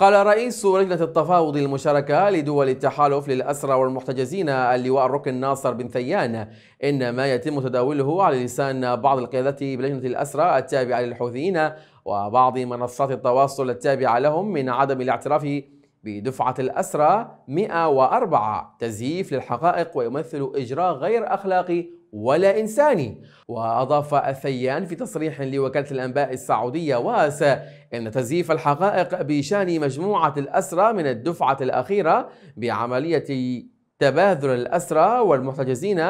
قال رئيس لجنة التفاوض المشاركة لدول التحالف للأسرى والمحتجزين اللواء الركن ناصر بن ثيان إن ما يتم تداوله على لسان بعض القيادات بلجنة الأسرى التابعة للحوثيين وبعض منصات التواصل التابعة لهم من عدم الاعتراف بدفعة الأسرة 104 تزييف للحقائق ويمثل إجراء غير أخلاقي ولا إنساني وأضاف الثيان في تصريح لوكالة الأنباء السعودية واس إن تزييف الحقائق بشان مجموعة الأسرى من الدفعة الأخيرة بعملية تبادل الأسرى والمحتجزين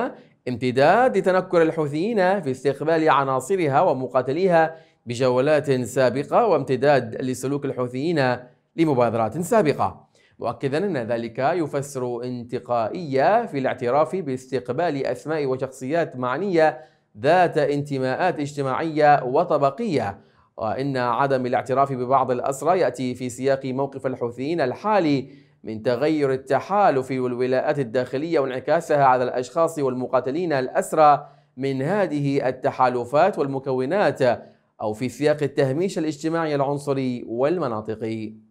امتداد لتنكر الحوثيين في استقبال عناصرها ومقاتليها بجولات سابقة وامتداد لسلوك الحوثيين لمبادرات سابقة مؤكدا أن ذلك يفسر انتقائية في الاعتراف باستقبال أسماء وشخصيات معنية ذات انتماءات اجتماعية وطبقية وإن عدم الاعتراف ببعض الأسرى يأتي في سياق موقف الحوثيين الحالي من تغير التحالف والولاءات الداخلية وانعكاسها على الأشخاص والمقاتلين الأسرى من هذه التحالفات والمكونات أو في سياق التهميش الاجتماعي العنصري والمناطقي